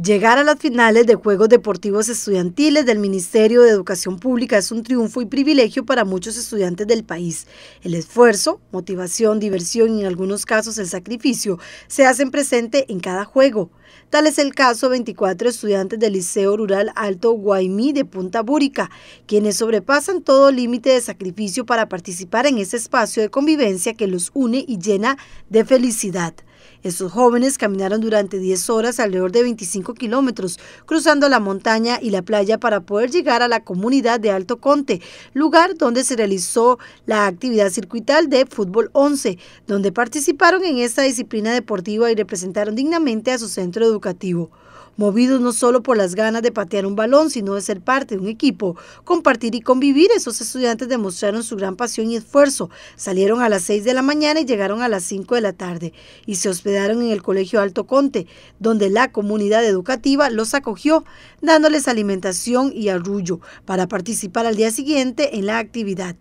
Llegar a las finales de Juegos Deportivos Estudiantiles del Ministerio de Educación Pública es un triunfo y privilegio para muchos estudiantes del país. El esfuerzo, motivación, diversión y en algunos casos el sacrificio se hacen presente en cada juego. Tal es el caso de 24 estudiantes del Liceo Rural Alto Guaymí de Punta Búrica, quienes sobrepasan todo límite de sacrificio para participar en ese espacio de convivencia que los une y llena de felicidad. Estos jóvenes caminaron durante 10 horas alrededor de 25 kilómetros, cruzando la montaña y la playa para poder llegar a la comunidad de Alto Conte, lugar donde se realizó la actividad circuital de Fútbol 11, donde participaron en esta disciplina deportiva y representaron dignamente a su centro educativo movidos no solo por las ganas de patear un balón, sino de ser parte de un equipo, compartir y convivir. Esos estudiantes demostraron su gran pasión y esfuerzo. Salieron a las 6 de la mañana y llegaron a las 5 de la tarde y se hospedaron en el Colegio Alto Conte, donde la comunidad educativa los acogió, dándoles alimentación y arrullo para participar al día siguiente en la actividad.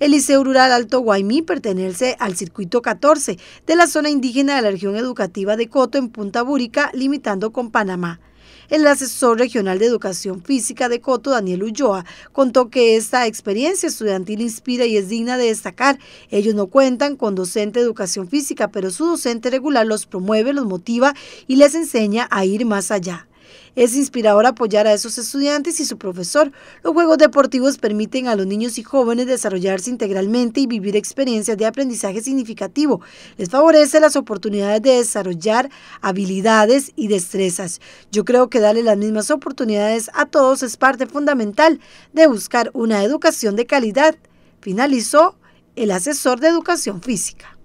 El Liceo Rural Alto Guaymí pertenece al circuito 14 de la zona indígena de la región educativa de Coto en Punta Búrica, limitando con Panamá. El asesor regional de educación física de Coto, Daniel Ulloa, contó que esta experiencia estudiantil inspira y es digna de destacar. Ellos no cuentan con docente de educación física, pero su docente regular los promueve, los motiva y les enseña a ir más allá. Es inspirador apoyar a esos estudiantes y su profesor. Los juegos deportivos permiten a los niños y jóvenes desarrollarse integralmente y vivir experiencias de aprendizaje significativo. Les favorece las oportunidades de desarrollar habilidades y destrezas. Yo creo que darle las mismas oportunidades a todos es parte fundamental de buscar una educación de calidad, finalizó el asesor de educación física.